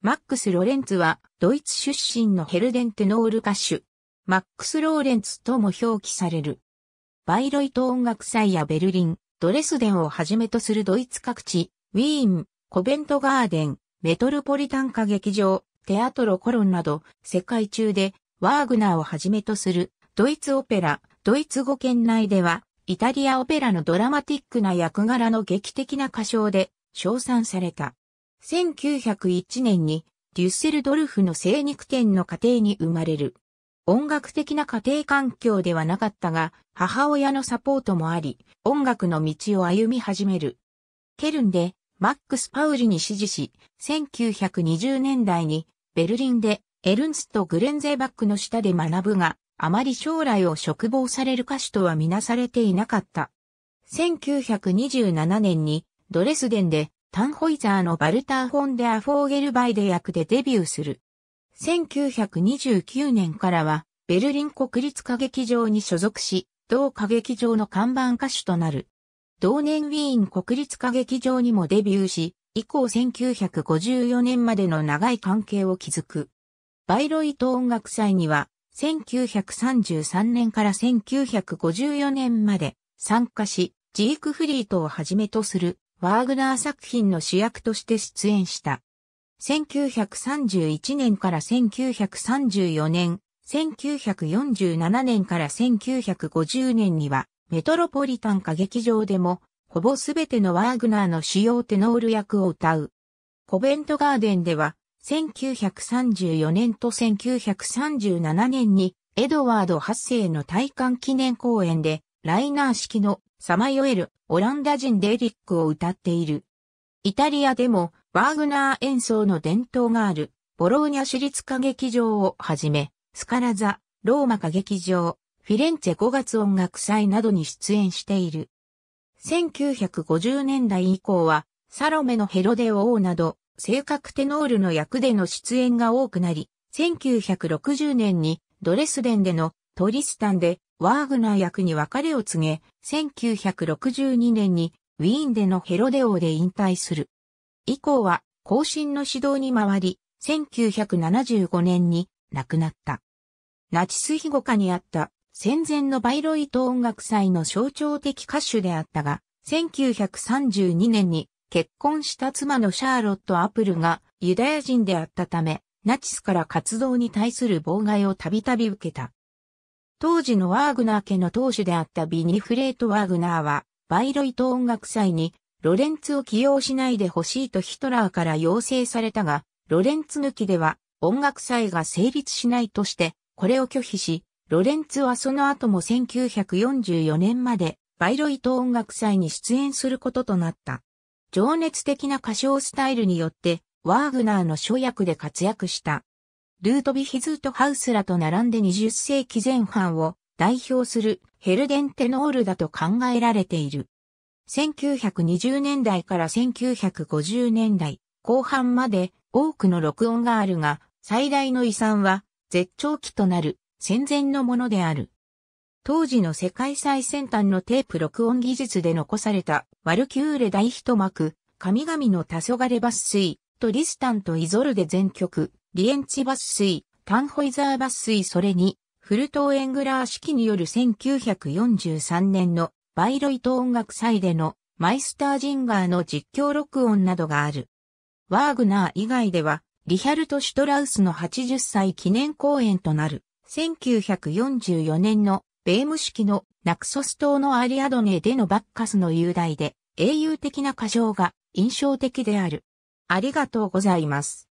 マックス・ロレンツは、ドイツ出身のヘルデンテノール歌手。マックス・ローレンツとも表記される。バイロイト音楽祭やベルリン、ドレスデンをはじめとするドイツ各地、ウィーン、コベントガーデン、メトロポリタン歌劇場、テアトロコロンなど、世界中で、ワーグナーをはじめとする、ドイツオペラ、ドイツ語圏内では、イタリアオペラのドラマティックな役柄の劇的な歌唱で、称賛された。1901年にデュッセルドルフの精肉店の家庭に生まれる。音楽的な家庭環境ではなかったが、母親のサポートもあり、音楽の道を歩み始める。ケルンで、マックス・パウリに支持し、1920年代に、ベルリンで、エルンスト・グレンゼーバックの下で学ぶが、あまり将来を嘱望される歌手とはみなされていなかった。1927年に、ドレスデンで、タンホイザーのバルター・フォンデア・フォーゲルバイデ役でデビューする。1929年からは、ベルリン国立歌劇場に所属し、同歌劇場の看板歌手となる。同年ウィーン国立歌劇場にもデビューし、以降1954年までの長い関係を築く。バイロイト音楽祭には、1933年から1954年まで参加し、ジークフリートをはじめとするワーグナー作品の主役として出演した。1931年から1934年、1947年から1950年には、メトロポリタン歌劇場でも、ほぼすべてのワーグナーの主要テノール役を歌う。コベントガーデンでは、1934年と1937年に、エドワード8世の体感記念公演で、ライナー式のサマヨエルオランダ人デリックを歌っている。イタリアでもワーグナー演奏の伝統があるボローニャ市立歌劇場をはじめ、スカラザ、ローマ歌劇場、フィレンツェ5月音楽祭などに出演している。1950年代以降は、サロメのヘロデオ王など、性格テノールの役での出演が多くなり、1960年にドレスデンでのトリスタンでワーグナー役に別れを告げ、1962年にウィーンでのヘロデ王で引退する。以降は後進の指導に回り、1975年に亡くなった。ナチス庇護下にあった戦前のバイロイト音楽祭の象徴的歌手であったが、1932年に結婚した妻のシャーロット・アプルがユダヤ人であったため、ナチスから活動に対する妨害をたびたび受けた。当時のワーグナー家の当主であったビニフレート・ワーグナーは、バイロイト音楽祭に、ロレンツを起用しないでほしいとヒトラーから要請されたが、ロレンツ抜きでは音楽祭が成立しないとして、これを拒否し、ロレンツはその後も1944年まで、バイロイト音楽祭に出演することとなった。情熱的な歌唱スタイルによって、ワーグナーの諸役で活躍した。ルートビヒズートハウスらと並んで20世紀前半を代表するヘルデンテノールだと考えられている。1920年代から1950年代後半まで多くの録音があるが、最大の遺産は絶頂期となる戦前のものである。当時の世界最先端のテープ録音技術で残されたワルキューレ大一幕、神々の黄昏抜粋、トリスタント・イゾルデ全曲、リエンチ抜粋、タンホイザー抜粋それに、フルトーエングラー式による1943年のバイロイト音楽祭でのマイスタージンガーの実況録音などがある。ワーグナー以外では、リヒャルト・シュトラウスの80歳記念公演となる、1944年のベーム式のナクソス島のアリアドネでのバッカスの雄大で英雄的な歌唱が印象的である。ありがとうございます。